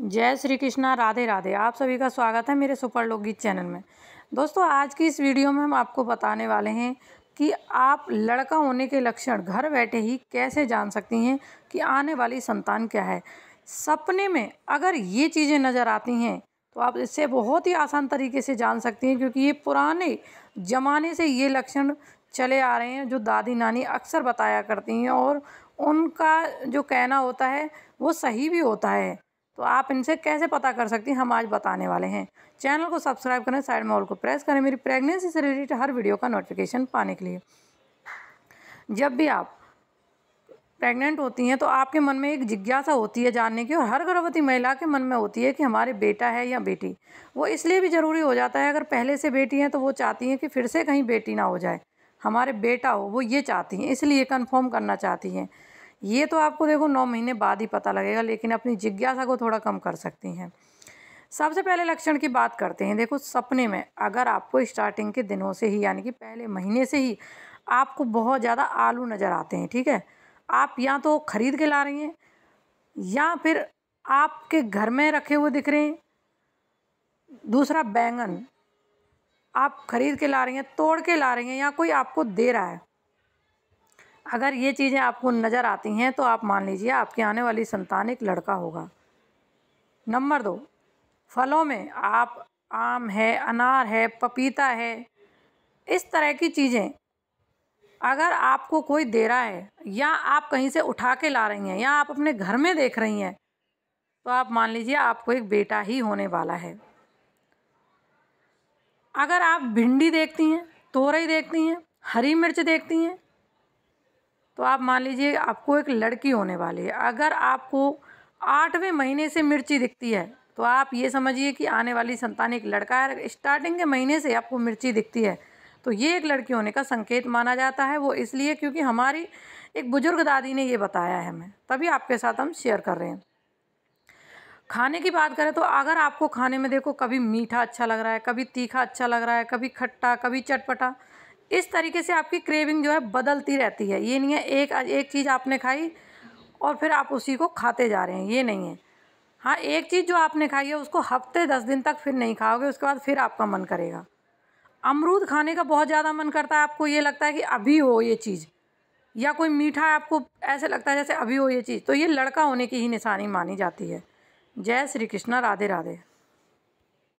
जय श्री कृष्णा राधे राधे आप सभी का स्वागत है मेरे सुपर लोकगीत चैनल में दोस्तों आज की इस वीडियो में हम आपको बताने वाले हैं कि आप लड़का होने के लक्षण घर बैठे ही कैसे जान सकती हैं कि आने वाली संतान क्या है सपने में अगर ये चीज़ें नज़र आती हैं तो आप इससे बहुत ही आसान तरीके से जान सकती हैं क्योंकि ये पुराने ज़माने से ये लक्षण चले आ रहे हैं जो दादी नानी अक्सर बताया करती हैं और उनका जो कहना होता है वो सही भी होता है तो आप इनसे कैसे पता कर सकती हैं हम आज बताने वाले हैं चैनल को सब्सक्राइब करें साइड मॉल को प्रेस करें मेरी प्रेगनेंसी से रिलेटेड हर वीडियो का नोटिफिकेशन पाने के लिए जब भी आप प्रेग्नेंट होती हैं तो आपके मन में एक जिज्ञासा होती है जानने की और हर गर्भवती महिला के मन में होती है कि हमारे बेटा है या बेटी वो इसलिए भी ज़रूरी हो जाता है अगर पहले से बेटी हैं तो वो चाहती हैं कि फिर से कहीं बेटी ना हो जाए हमारे बेटा हो वो ये चाहती हैं इसलिए कन्फर्म करना चाहती हैं ये तो आपको देखो नौ महीने बाद ही पता लगेगा लेकिन अपनी जिज्ञासा को थोड़ा कम कर सकती हैं सबसे पहले लक्षण की बात करते हैं देखो सपने में अगर आपको स्टार्टिंग के दिनों से ही यानी कि पहले महीने से ही आपको बहुत ज़्यादा आलू नज़र आते हैं ठीक है आप या तो ख़रीद के ला रही हैं या फिर आपके घर में रखे हुए दिख रहे हैं दूसरा बैंगन आप ख़रीद के ला रही हैं तोड़ के ला रही हैं या कोई आपको दे रहा है अगर ये चीज़ें आपको नज़र आती हैं तो आप मान लीजिए आपके आने वाली संतान एक लड़का होगा नंबर दो फलों में आप आम है अनार है पपीता है इस तरह की चीज़ें अगर आपको कोई दे रहा है या आप कहीं से उठा के ला रही हैं या आप अपने घर में देख रही हैं तो आप मान लीजिए आपको एक बेटा ही होने वाला है अगर आप भिंडी देखती हैं तोरई देखती हैं हरी मिर्च देखती हैं तो आप मान लीजिए आपको एक लड़की होने वाली है अगर आपको आठवें महीने से मिर्ची दिखती है तो आप ये समझिए कि आने वाली संतान एक लड़का है स्टार्टिंग के महीने से आपको मिर्ची दिखती है तो ये एक लड़की होने का संकेत माना जाता है वो इसलिए क्योंकि हमारी एक बुजुर्ग दादी ने ये बताया है हमें तभी आपके साथ हम शेयर कर रहे हैं खाने की बात करें तो अगर आपको खाने में देखो कभी मीठा अच्छा लग रहा है कभी तीखा अच्छा लग रहा है कभी खट्टा कभी चटपटा इस तरीके से आपकी क्रेविंग जो है बदलती रहती है ये नहीं है एक एक चीज़ आपने खाई और फिर आप उसी को खाते जा रहे हैं ये नहीं है हाँ एक चीज़ जो आपने खाई है उसको हफ्ते दस दिन तक फिर नहीं खाओगे उसके बाद फिर आपका मन करेगा अमरूद खाने का बहुत ज़्यादा मन करता है आपको ये लगता है कि अभी हो ये चीज़ या कोई मीठा आपको ऐसे लगता है जैसे अभी हो ये चीज़ तो ये लड़का होने की ही निशानी मानी जाती है जय श्री कृष्णा राधे राधे